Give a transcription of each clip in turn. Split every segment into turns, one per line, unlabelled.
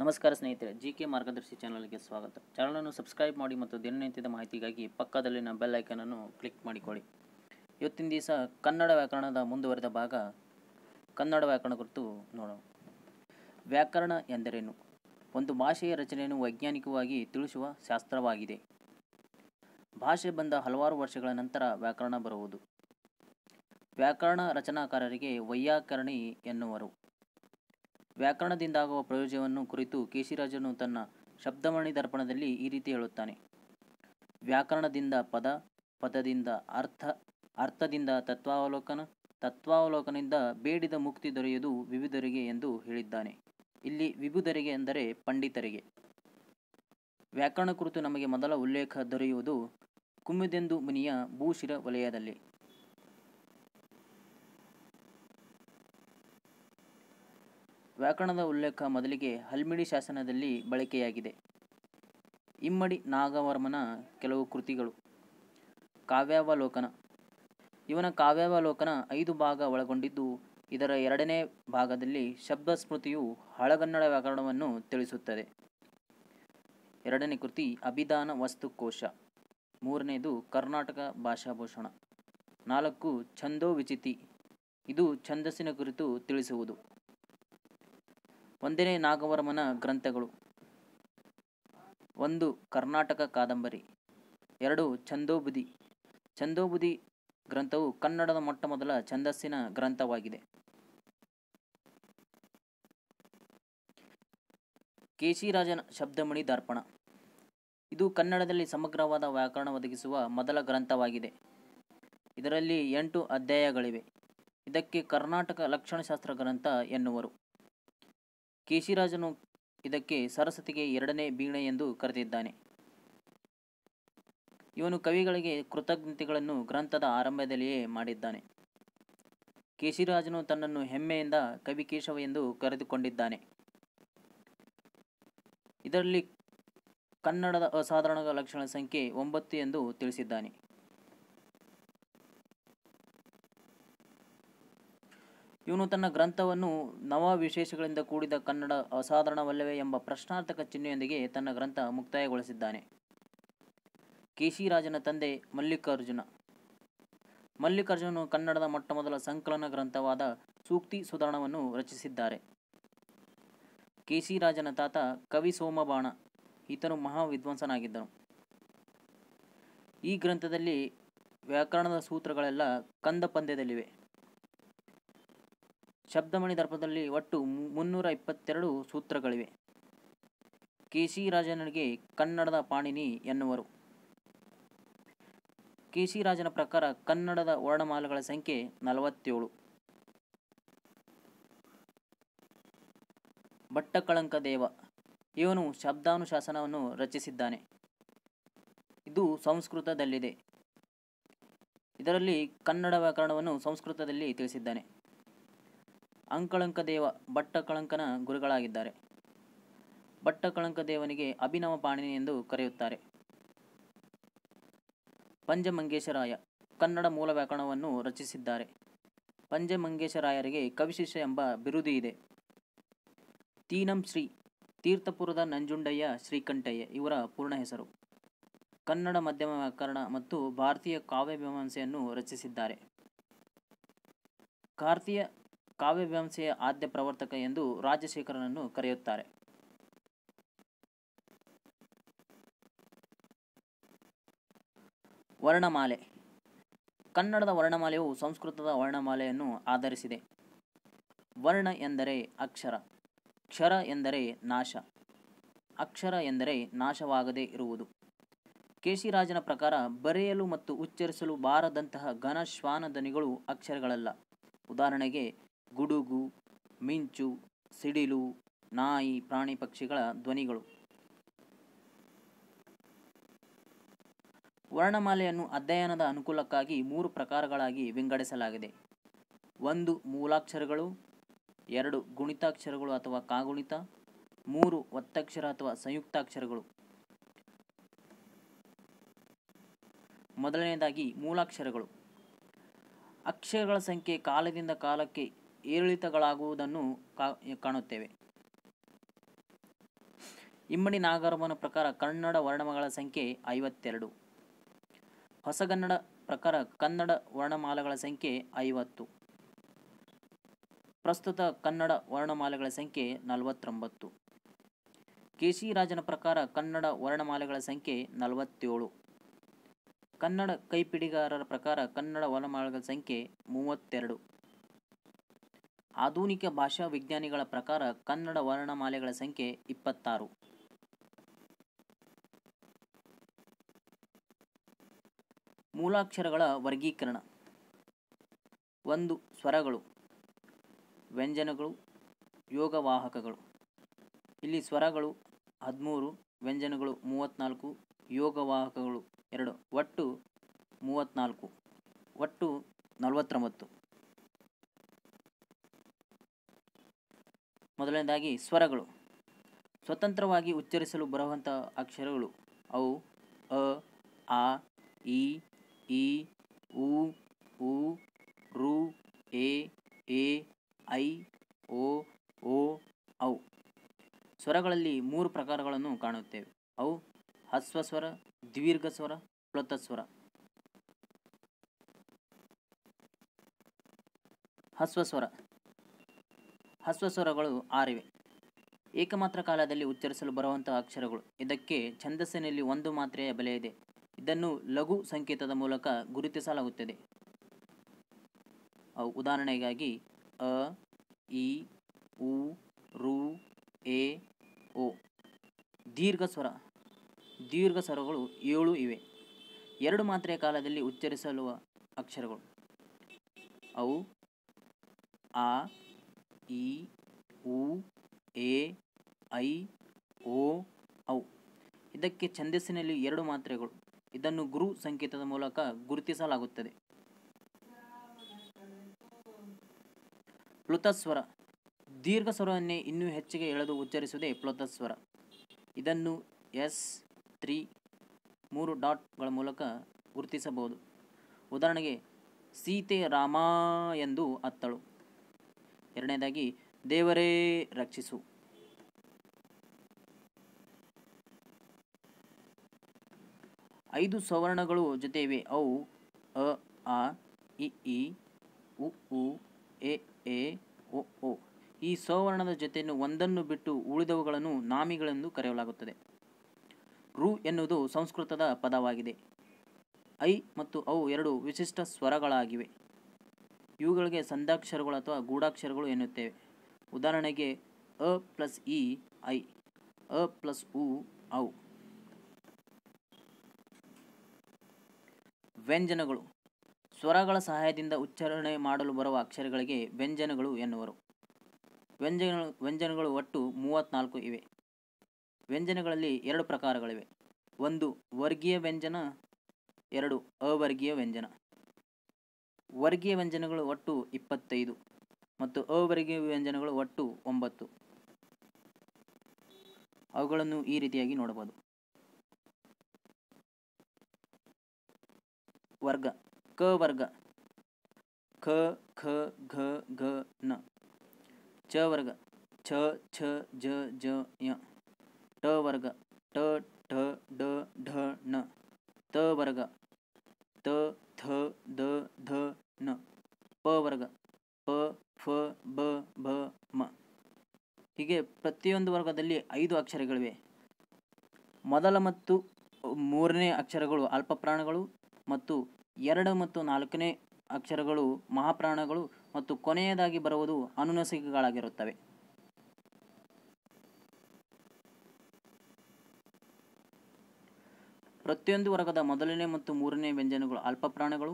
ನಮಸ್ಕಾರ ಸ್ನೇಹಿತರೆ G K ಮಾರ್ಗದರ್ಶಿ ಚಾನಲ್ಗೆ ಸ್ವಾಗತ ಚಾನಲನ್ನು ಸಬ್ಸ್ಕ್ರೈಬ್ ಮಾಡಿ ಮತ್ತು ದಿನನಿತ್ಯದ ಮಾಹಿತಿಗಾಗಿ ಪಕ್ಕದಲ್ಲಿನ ಬೆಲ್ ಐಕನನ್ನು ಕ್ಲಿಕ್ ಮಾಡಿಕೊಳ್ಳಿ ಇವತ್ತಿನ ದಿವಸ ಕನ್ನಡ ವ್ಯಾಕರಣದ ಮುಂದುವರೆದ ಭಾಗ ಕನ್ನಡ ವ್ಯಾಕರಣ ಕುರಿತು ನೋಡೋಣ ವ್ಯಾಕರಣ ಎಂದರೇನು ಒಂದು ಭಾಷೆಯ ರಚನೆಯನ್ನು ವೈಜ್ಞಾನಿಕವಾಗಿ ತಿಳಿಸುವ ಶಾಸ್ತ್ರವಾಗಿದೆ ಭಾಷೆ ಬಂದ ಹಲವಾರು ವರ್ಷಗಳ ನಂತರ ವ್ಯಾಕರಣ ಬರುವುದು ವ್ಯಾಕರಣ ರಚನಾಕಾರರಿಗೆ ವೈಯಾಕರಣಿ ಎನ್ನುವರು ವ್ಯಾಕರಣದಿಂದಾಗುವ ಪ್ರಯೋಜನವನ್ನು ಕುರಿತು ಕೇಶಿರಾಜನು ತನ್ನ ಶಬ್ದಮಣಿ ದರ್ಪಣದಲ್ಲಿ ಈ ರೀತಿ ಹೇಳುತ್ತಾನೆ ವ್ಯಾಕರಣದಿಂದ ಪದ ಪದದಿಂದ ಅರ್ಥ ಅರ್ಥದಿಂದ ತತ್ವಾವಲೋಕನ ತತ್ವಾವಲೋಕನದಿಂದ ಬೇಡಿದ ಮುಕ್ತಿ ದೊರೆಯುವುದು ವಿವಿಧರಿಗೆ ಎಂದು ಹೇಳಿದ್ದಾನೆ ಇಲ್ಲಿ ವಿಭುಧರಿಗೆ ಎಂದರೆ ಪಂಡಿತರಿಗೆ ವ್ಯಾಕರಣ ಕುರಿತು ನಮಗೆ ಮೊದಲ ಉಲ್ಲೇಖ ದೊರೆಯುವುದು ಕುಮ್ಮಿದೆಂದು ಮುನಿಯ ಭೂಶಿರ ವಲಯದಲ್ಲಿ ವ್ಯಾಕರಣದ ಉಲ್ಲೇಖ ಮೊದಲಿಗೆ ಹಲ್ಮಿಡಿ ಶಾಸನದಲ್ಲಿ ಬಳಕೆಯಾಗಿದೆ ಇಮ್ಮಡಿ ನಾಗವರ್ಮನ ಕೆಲವು ಕೃತಿಗಳು ಕಾವ್ಯಾವಲೋಕನ ಇವನ ಕಾವ್ಯಾವಲೋಕನ ಐದು ಭಾಗ ಒಳಗೊಂಡಿದ್ದು ಇದರ ಎರಡನೇ ಭಾಗದಲ್ಲಿ ಶಬ್ದ ಸ್ಮೃತಿಯು ಹಳಗನ್ನಡ ವ್ಯಾಕರಣವನ್ನು ತಿಳಿಸುತ್ತದೆ ಎರಡನೇ ಕೃತಿ ಅಭಿದಾನ ವಸ್ತುಕೋಶ ಮೂರನೇದು ಕರ್ನಾಟಕ ಭಾಷಾಭೂಷಣ ನಾಲ್ಕು ಛಂದೋ ವಿಚಿತಿ ಇದು ಛಂದಸ್ಸಿನ ಕುರಿತು ತಿಳಿಸುವುದು ಒಂದನೇ ನಾಗವರ್ಮನ ಗ್ರಂಥಗಳು ಒಂದು ಕರ್ನಾಟಕ ಕಾದಂಬರಿ ಎರಡು ಛಂದೋಬುದಿ ಛಂದೋಬುದಿ ಗ್ರಂಥವು ಕನ್ನಡದ ಮೊಟ್ಟಮೊದಲ ಛಂದಸ್ಸಿನ ಗ್ರಂಥವಾಗಿದೆ ಕೇಶಿರಾಜನ ಶಬ್ದಮಣಿ ದರ್ಪಣ ಇದು ಕನ್ನಡದಲ್ಲಿ ಸಮಗ್ರವಾದ ವ್ಯಾಕರಣ ಒದಗಿಸುವ ಮೊದಲ ಗ್ರಂಥವಾಗಿದೆ ಇದರಲ್ಲಿ ಎಂಟು ಅಧ್ಯಾಯಗಳಿವೆ ಇದಕ್ಕೆ ಕರ್ನಾಟಕ ಲಕ್ಷಣಶಾಸ್ತ್ರ ಗ್ರಂಥ ಎನ್ನುವರು ಕೇಶಿರಾಜನು ಇದಕ್ಕೆ ಸರಸ್ವತಿಗೆ ಎರಡನೇ ಬೀಣೆ ಎಂದು ಕರೆದಿದ್ದಾನೆ ಇವನು ಕವಿಗಳಿಗೆ ಕೃತಜ್ಞತೆಗಳನ್ನು ಗ್ರಂಥದ ಆರಂಭದಲ್ಲಿಯೇ ಮಾಡಿದ್ದಾನೆ ಕೇಶಿರಾಜನು ತನ್ನನ್ನು ಹೆಮ್ಮೆಯಿಂದ ಕವಿ ಕೇಶವ ಎಂದು ಕರೆದುಕೊಂಡಿದ್ದಾನೆ ಇದರಲ್ಲಿ ಕನ್ನಡದ ಅಸಾಧಾರಣ ಲಕ್ಷಣ ಸಂಖ್ಯೆ ಒಂಬತ್ತು ಎಂದು ತಿಳಿಸಿದ್ದಾನೆ ಇವನು ತನ್ನ ಗ್ರಂಥವನ್ನು ನವ ವಿಶೇಷಗಳಿಂದ ಕೂಡಿದ ಕನ್ನಡ ಅಸಾಧಾರಣವಲ್ಲವೇ ಎಂಬ ಪ್ರಶ್ನಾರ್ಥಕ ಚಿಹ್ನೆಯೊಂದಿಗೆ ತನ್ನ ಗ್ರಂಥ ಮುಕ್ತಾಯಗೊಳಿಸಿದ್ದಾನೆ ರಾಜನ ತಂದೆ ಮಲ್ಲಿಕಾರ್ಜುನ ಮಲ್ಲಿಕಾರ್ಜುನನು ಕನ್ನಡದ ಮೊಟ್ಟಮೊದಲ ಸಂಕಲನ ಗ್ರಂಥವಾದ ಸೂಕ್ತಿ ಸುಧಾರಣವನ್ನು ರಚಿಸಿದ್ದಾರೆ ರಾಜನ ತಾತ ಕವಿ ಸೋಮಬಾಣ ಈತನು ಮಹಾ ವಿದ್ವಾಂಸನಾಗಿದ್ದನು ಈ ಗ್ರಂಥದಲ್ಲಿ ವ್ಯಾಕರಣದ ಸೂತ್ರಗಳೆಲ್ಲ ಕಂದ ಪಂದ್ಯದಲ್ಲಿವೆ ಶಬ್ದಮಣಿ ದರ್ಪದಲ್ಲಿ ಒಟ್ಟು ಮುನ್ನೂರ ಇಪ್ಪತ್ತೆರಡು ಸೂತ್ರಗಳಿವೆ ಕೆ ಸಿ ರಾಜನಿಗೆ ಕನ್ನಡದ ಪಾಣಿನಿ ಎನ್ನುವರು ಕೆ ಸಿ ರಾಜನ ಪ್ರಕಾರ ಕನ್ನಡದ ವರ್ಣಮಾಲೆಗಳ ಸಂಖ್ಯೆ ನಲವತ್ತೇಳು ಭಟ್ಟಕಳಂಕ ದೇವ ಇವನು ಶಬ್ದಾನುಶಾಸನವನ್ನು ರಚಿಸಿದ್ದಾನೆ ಇದು ಸಂಸ್ಕೃತದಲ್ಲಿದೆ ಇದರಲ್ಲಿ ಕನ್ನಡ ವ್ಯಾಕರಣವನ್ನು ಸಂಸ್ಕೃತದಲ್ಲಿ ತಿಳಿಸಿದ್ದಾನೆ ಅಂಕಳಂಕ ದೇವ ಭಟ್ಟಕಳಂಕನ ಗುರುಗಳಾಗಿದ್ದಾರೆ ಭಟ್ಟಕಳಂಕ ದೇವನಿಗೆ ಅಭಿನವ ಪಾಣಿನಿ ಎಂದು ಕರೆಯುತ್ತಾರೆ ಪಂಜಮಂಗೇಶರಾಯ ಕನ್ನಡ ಮೂಲ ವ್ಯಾಕರಣವನ್ನು ರಚಿಸಿದ್ದಾರೆ ಪಂಜಮಂಗೇಶರಾಯರಿಗೆ ಕವಿಶಿಷ್ಯ ಎಂಬ ಬಿರುದು ಇದೆ ತೀನಂ ಶ್ರೀ ತೀರ್ಥಪುರದ ನಂಜುಂಡಯ್ಯ ಶ್ರೀಕಂಠಯ್ಯ ಇವರ ಪೂರ್ಣ ಹೆಸರು ಕನ್ನಡ ಮಧ್ಯಮ ವ್ಯಾಕರಣ ಮತ್ತು ಭಾರತೀಯ ಕಾವ್ಯ ಮೀಮಾಂಸೆಯನ್ನು ರಚಿಸಿದ್ದಾರೆ ಕಾರ್ತೀಯ ಕಾವ್ಯವಂಸೆಯ ಆದ್ಯ ಪ್ರವರ್ತಕ ಎಂದು ರಾಜಶೇಖರನನ್ನು ಕರೆಯುತ್ತಾರೆ ವರ್ಣಮಾಲೆ ಕನ್ನಡದ ವರ್ಣಮಾಲೆಯು ಸಂಸ್ಕೃತದ ವರ್ಣಮಾಲೆಯನ್ನು ಆಧರಿಸಿದೆ ವರ್ಣ ಎಂದರೆ ಅಕ್ಷರ ಕ್ಷರ ಎಂದರೆ ನಾಶ ಅಕ್ಷರ ಎಂದರೆ ನಾಶವಾಗದೇ ಇರುವುದು ಕೇಶಿರಾಜನ ಪ್ರಕಾರ ಬರೆಯಲು ಮತ್ತು ಉಚ್ಚರಿಸಲು ಬಾರದಂತಹ ಘನ ಶ್ವಾನ ಅಕ್ಷರಗಳಲ್ಲ ಉದಾಹರಣೆಗೆ ಗುಡುಗು ಮಿಂಚು ಸಿಡಿಲು ನಾಯಿ ಪ್ರಾಣಿ ಪಕ್ಷಿಗಳ ಧ್ವನಿಗಳು ವರ್ಣಮಾಲೆಯನ್ನು ಅಧ್ಯಯನದ ಅನುಕೂಲಕ್ಕಾಗಿ ಮೂರು ಪ್ರಕಾರಗಳಾಗಿ ವಿಂಗಡಿಸಲಾಗಿದೆ ಒಂದು ಮೂಲಾಕ್ಷರಗಳು ಎರಡು ಗುಣಿತಾಕ್ಷರಗಳು ಅಥವಾ ಕಾಗುಣಿತ ಮೂರು ಒತ್ತಕ್ಷರ ಅಥವಾ ಸಂಯುಕ್ತಾಕ್ಷರಗಳು ಮೊದಲನೆಯದಾಗಿ ಮೂಲಾಕ್ಷರಗಳು ಅಕ್ಷರಗಳ ಸಂಖ್ಯೆ ಕಾಲದಿಂದ ಕಾಲಕ್ಕೆ ಏರಿಳಿತಗಳಾಗುವುದನ್ನು ಕಾಣುತ್ತೇವೆ ಇಮ್ಮಡಿ ನಾಗರಮನ ಪ್ರಕಾರ ಕನ್ನಡ ವರ್ಣಮಗಳ ಸಂಖ್ಯೆ ಐವತ್ತೆರಡು ಹೊಸಗನ್ನಡ ಪ್ರಕಾರ ಕನ್ನಡ ವರ್ಣಮಾಲೆಗಳ ಸಂಖ್ಯೆ ಐವತ್ತು ಪ್ರಸ್ತುತ ಕನ್ನಡ ವರ್ಣಮಾಲೆಗಳ ಸಂಖ್ಯೆ ನಲವತ್ತೊಂಬತ್ತು ರಾಜನ ಪ್ರಕಾರ ಕನ್ನಡ ವರ್ಣಮಾಲೆಗಳ ಸಂಖ್ಯೆ ನಲವತ್ತೇಳು ಕನ್ನಡ ಕೈಪಿಡಿಗಾರರ ಪ್ರಕಾರ ಕನ್ನಡ ವರ್ಣಮಾಲೆಗಳ ಸಂಖ್ಯೆ ಮೂವತ್ತೆರಡು ಆಧುನಿಕ ಭಾಷಾ ವಿಜ್ಞಾನಿಗಳ ಪ್ರಕಾರ ಕನ್ನಡ ವರ್ಣಮಾಲೆಗಳ ಸಂಖ್ಯೆ ಇಪ್ಪತ್ತಾರು ಮೂಲಾಕ್ಷರಗಳ ವರ್ಗೀಕರಣ ಒಂದು ಸ್ವರಗಳು ವ್ಯಂಜನಗಳು ಯೋಗವಾಹಕಗಳು ಇಲ್ಲಿ ಸ್ವರಗಳು ಹದಿಮೂರು ವ್ಯಂಜನಗಳು ಮೂವತ್ತ್ನಾಲ್ಕು ಯೋಗವಾಹಕಗಳು ಎರಡು ಒಟ್ಟು ಮೊದಲನೇದಾಗಿ ಸ್ವರಗಳು ಸ್ವತಂತ್ರವಾಗಿ ಉಚ್ಚರಿಸಲು ಬರುವಂಥ ಅಕ್ಷರಗಳು ಅವು ಅ ಆ ಇ ಈ ಉ ಉ ರು ಎ ಎ ಐ ಓ ಓ ಔ ಸ್ವರಗಳಲ್ಲಿ ಮೂರು ಪ್ರಕಾರಗಳನ್ನು ಕಾಣುತ್ತೇವೆ ಅವು ಹಸ್ವಸ್ವರ ಸ್ವರ ದೀರ್ಘ ಸ್ವರ ಪ್ಲತ ಸ್ವರ ಸ್ವರ ಹಸ್ವಸ್ವರಗಳು ಆರಿವೆ ಏಕಮಾತ್ರ ಕಾಲದಲ್ಲಿ ಉಚ್ಚರಿಸಲು ಬರುವಂತಹ ಅಕ್ಷರಗಳು ಇದಕ್ಕೆ ಛಂದಸ್ಸಿನಲ್ಲಿ ಒಂದು ಮಾತ್ರೆಯ ಬೆಲೆ ಇದೆ ಇದನ್ನು ಲಘು ಸಂಕೇತದ ಮೂಲಕ ಗುರುತಿಸಲಾಗುತ್ತದೆ ಉದಾಹರಣೆಗಾಗಿ ಅ ಇ ಉ ರು ಎ ಒ ದೀರ್ಘ ಸ್ವರ ದೀರ್ಘ ಸ್ವರಗಳು ಏಳು ಇವೆ ಎರಡು ಮಾತ್ರೆಯ ಕಾಲದಲ್ಲಿ ಉಚ್ಚರಿಸಲು ಅಕ್ಷರಗಳು ಅವು ಆ ಇ ಉ ಎ ಐ ಓ ಔ ಇದಕ್ಕೆ ಛಂದಸ್ಸಿನಲ್ಲಿ ಎರಡು ಮಾತ್ರೆಗಳು ಇದನ್ನು ಗುರು ಸಂಕೇತದ ಮೂಲಕ ಗುರುತಿಸಲಾಗುತ್ತದೆ ಪ್ಲುತಸ್ವರ ದೀರ್ಘ ಸ್ವರವನ್ನೇ ಇನ್ನೂ ಹೆಚ್ಚಿಗೆ ಎಳೆದು ಉಚ್ಚರಿಸುವುದೇ ಪ್ಲುತಸ್ವರ ಇದನ್ನು ಎಸ್ ತ್ರೀ ಮೂರು ಡಾಟ್ಗಳ ಮೂಲಕ ಗುರುತಿಸಬಹುದು ಉದಾಹರಣೆಗೆ ಸೀತೆ ರಾಮ ಎಂದು ಅತ್ತಳು ಎರಡನೇದಾಗಿ ದೇವರೇ ರಕ್ಷಿಸು ಐದು ಸವರ್ಣಗಳು ಜೊತೆ ಇವೆ ಅವು ಅ ಆ ಇ ಇ ಉ ಉ ಎ ಎ ಒ ಒ ಈ ಸವರ್ಣದ ಜೊತೆಯನ್ನು ಒಂದನ್ನು ಬಿಟ್ಟು ಉಳಿದವುಗಳನ್ನು ನಾಮಿಗಳೆಂದು ಕರೆಯಲಾಗುತ್ತದೆ ರು ಎನ್ನುವುದು ಸಂಸ್ಕೃತದ ಪದವಾಗಿದೆ ಐ ಮತ್ತು ಅವು ಎರಡು ವಿಶಿಷ್ಟ ಸ್ವರಗಳಾಗಿವೆ ಇವುಗಳಿಗೆ ಸಂಧಾಕ್ಷರಗಳು ಅಥವಾ ಗೂಢಾಕ್ಷರಗಳು ಎನ್ನುತ್ತೇವೆ ಉದಾಹರಣೆಗೆ ಅ ಪ್ಲಸ್ ಇ ಐ ಅ ಪ್ಲಸ್ ಉ ಔ ವ್ಯಂಜನಗಳು ಸ್ವರಗಳ ಸಹಾಯದಿಂದ ಉಚ್ಚಾರಣೆ ಮಾಡಲು ಬರುವ ಅಕ್ಷರಗಳಿಗೆ ವ್ಯಂಜನಗಳು ಎನ್ನುವರು ವ್ಯಂಜನ ವ್ಯಂಜನಗಳು ಒಟ್ಟು ಮೂವತ್ತ್ನಾಲ್ಕು ಇವೆ ವ್ಯಂಜನಗಳಲ್ಲಿ ಎರಡು ಪ್ರಕಾರಗಳಿವೆ ಒಂದು ವರ್ಗೀಯ ವ್ಯಂಜನ ಎರಡು ಅವರ್ಗೀಯ ವ್ಯಂಜನ ವರ್ಗೀಯ ವ್ಯಂಜನಗಳು ಒಟ್ಟು ಇಪ್ಪತ್ತೈದು ಮತ್ತು ಅವರ್ಗೀಯ ವ್ಯಂಜನಗಳು ಒಟ್ಟು ಒಂಬತ್ತು ಅವುಗಳನ್ನು ಈ ರೀತಿಯಾಗಿ ನೋಡಬಹುದು ವರ್ಗ ಕ ವರ್ಗ ಖ ಖ ಘ ಘ ನ ಚ ವರ್ಗ ಛ ಛ ಜ ಜ ಯ ಟ ವರ್ಗ ಟ ಠ ಡ ಢ ಣ ತ ವರ್ಗ ತ ಧ ದ ಧ ನ ಪ ವರ್ಗ ಪ ಫ ಬ ಭ ಮ ಹೀಗೆ ಪ್ರತಿಯೊಂದು ವರ್ಗದಲ್ಲಿ ಐದು ಅಕ್ಷರಗಳಿವೆ ಮೊದಲ ಮತ್ತು ಮೂರನೇ ಅಕ್ಷರಗಳು ಅಲ್ಪಪ್ರಾಣಗಳು ಮತ್ತು ಎರಡು ಮತ್ತು ನಾಲ್ಕನೇ ಅಕ್ಷರಗಳು ಮಹಾಪ್ರಾಣಗಳು ಮತ್ತು ಕೊನೆಯದಾಗಿ ಬರುವುದು ಅನುನಸಿಕೆಗಳಾಗಿರುತ್ತವೆ ಪ್ರತಿಯೊಂದು ವರ್ಗದ ಮೊದಲನೇ ಮತ್ತು ಮೂರನೇ ವ್ಯಂಜನಗಳು ಅಲ್ಪಪ್ರಾಣಗಳು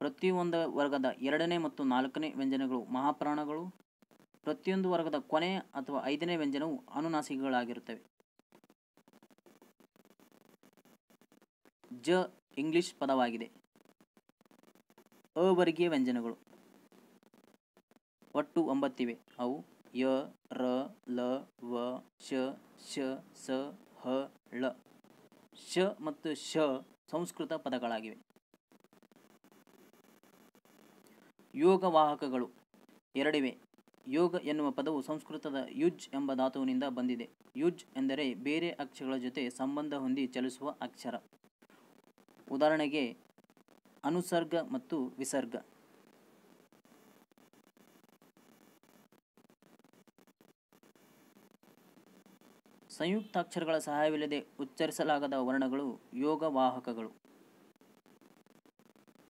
ಪ್ರತಿಯೊಂದು ವರ್ಗದ ಎರಡನೇ ಮತ್ತು ನಾಲ್ಕನೇ ವ್ಯಂಜನಗಳು ಮಹಾಪ್ರಾಣಗಳು ಪ್ರತಿಯೊಂದು ವರ್ಗದ ಕೊನೆ ಅಥವಾ ಐದನೇ ವ್ಯಂಜನವು ಅನುನಾಸಿಕಗಳಾಗಿರುತ್ತವೆ ಜ ಇಂಗ್ಲಿಷ್ ಪದವಾಗಿದೆ ಅವರ್ಗೀಯ ವ್ಯಂಜನಗಳು ಒಟ್ಟು ಒಂಬತ್ತಿವೆ ಅವು ಯ ರ ಲ ವ ಶ ಶ ಸ ಶ ಮತ್ತು ಶ ಸಂಸ್ಕೃತ ಪದಗಳಾಗಿವೆ ಯೋಗವಾಹಕಗಳು ಎರಡಿವೆ ಯೋಗ ಎನ್ನುವ ಪದವು ಸಂಸ್ಕೃತದ ಯುಜ್ ಎಂಬ ಧಾತುವಿನಿಂದ ಬಂದಿದೆ ಯುಜ್ ಎಂದರೆ ಬೇರೆ ಅಕ್ಷರಗಳ ಜೊತೆ ಸಂಬಂಧ ಹೊಂದಿ ಚಲಿಸುವ ಅಕ್ಷರ ಉದಾಹರಣೆಗೆ ಅನುಸರ್ಗ ಮತ್ತು ವಿಸರ್ಗ ಸಂಯುಕ್ತಾಕ್ಷರಗಳ ಸಹಾಯವಿಲ್ಲದೆ ಉಚ್ಚರಿಸಲಾಗದ ವರ್ಣಗಳು ಯೋಗವಾಹಕಗಳು